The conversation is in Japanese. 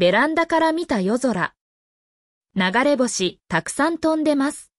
ベランダから見た夜空。流れ星たくさん飛んでます。